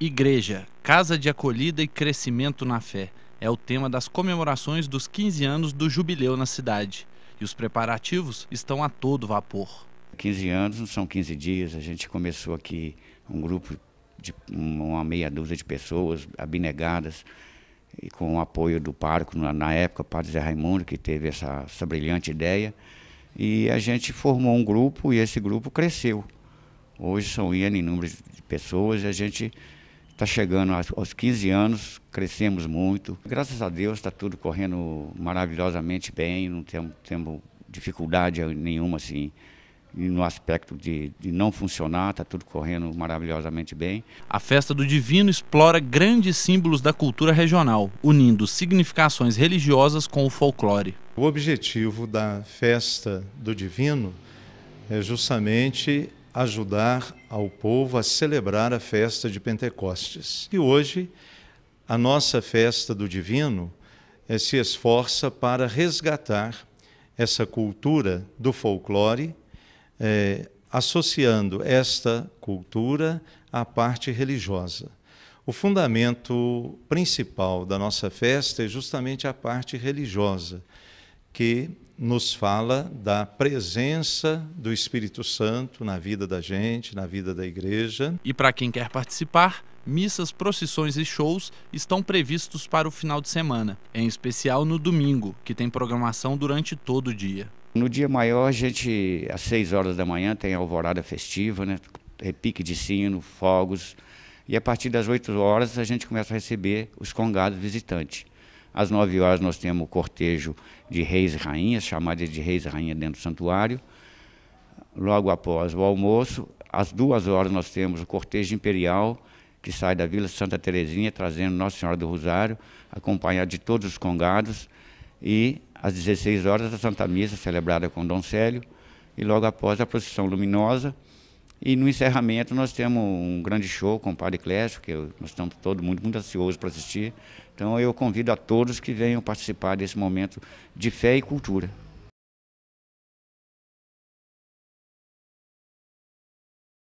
Igreja, Casa de Acolhida e Crescimento na Fé é o tema das comemorações dos 15 anos do jubileu na cidade. E os preparativos estão a todo vapor. 15 anos não são 15 dias, a gente começou aqui um grupo de uma meia dúzia de pessoas abnegadas e com o apoio do parco na época, o padre Zé Raimundo, que teve essa, essa brilhante ideia. E a gente formou um grupo e esse grupo cresceu. Hoje são em número de pessoas e a gente Está chegando aos 15 anos, crescemos muito. Graças a Deus está tudo correndo maravilhosamente bem, não temos, temos dificuldade nenhuma assim no aspecto de, de não funcionar, está tudo correndo maravilhosamente bem. A Festa do Divino explora grandes símbolos da cultura regional, unindo significações religiosas com o folclore. O objetivo da Festa do Divino é justamente ajudar ao povo a celebrar a festa de Pentecostes. E hoje, a nossa festa do Divino eh, se esforça para resgatar essa cultura do folclore, eh, associando esta cultura à parte religiosa. O fundamento principal da nossa festa é justamente a parte religiosa que nos fala da presença do Espírito Santo na vida da gente, na vida da igreja. E para quem quer participar, missas, procissões e shows estão previstos para o final de semana, em especial no domingo, que tem programação durante todo o dia. No dia maior, a gente, às 6 horas da manhã, tem a alvorada festiva, né? repique é de sino, fogos. E a partir das 8 horas, a gente começa a receber os congados visitantes. Às 9 horas nós temos o cortejo de reis e rainhas, chamada de reis e rainhas dentro do santuário. Logo após o almoço, às duas horas nós temos o cortejo imperial que sai da Vila Santa Terezinha trazendo Nossa Senhora do Rosário, acompanhado de todos os congados e às 16 horas a Santa Missa celebrada com Dom Célio e logo após a procissão luminosa e no encerramento nós temos um grande show com o Padre Clécio, que nós estamos todo mundo muito ansioso para assistir. Então eu convido a todos que venham participar desse momento de fé e cultura.